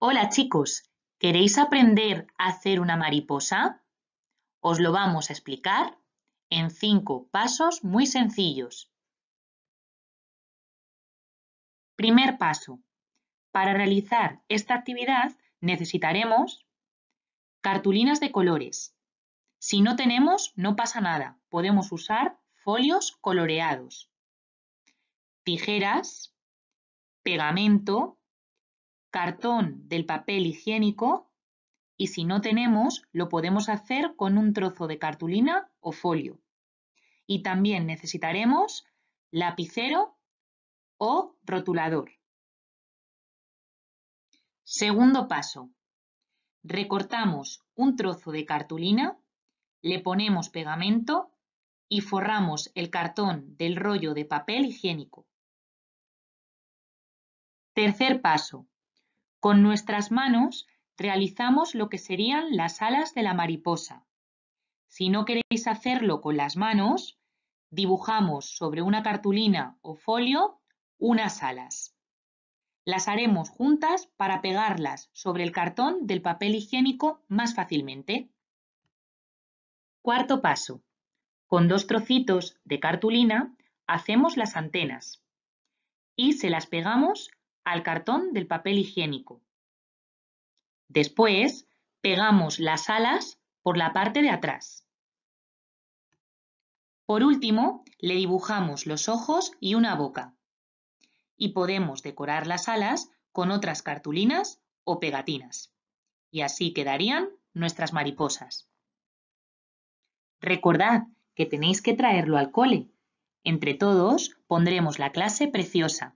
Hola chicos, ¿queréis aprender a hacer una mariposa? Os lo vamos a explicar en cinco pasos muy sencillos. Primer paso. Para realizar esta actividad necesitaremos cartulinas de colores. Si no tenemos, no pasa nada. Podemos usar folios coloreados, tijeras, pegamento cartón del papel higiénico y si no tenemos, lo podemos hacer con un trozo de cartulina o folio. Y también necesitaremos lapicero o rotulador. Segundo paso. Recortamos un trozo de cartulina, le ponemos pegamento y forramos el cartón del rollo de papel higiénico. Tercer paso. Con nuestras manos realizamos lo que serían las alas de la mariposa. Si no queréis hacerlo con las manos, dibujamos sobre una cartulina o folio unas alas. Las haremos juntas para pegarlas sobre el cartón del papel higiénico más fácilmente. Cuarto paso. Con dos trocitos de cartulina hacemos las antenas y se las pegamos al cartón del papel higiénico. Después, pegamos las alas por la parte de atrás. Por último, le dibujamos los ojos y una boca. Y podemos decorar las alas con otras cartulinas o pegatinas. Y así quedarían nuestras mariposas. Recordad que tenéis que traerlo al cole. Entre todos pondremos la clase preciosa.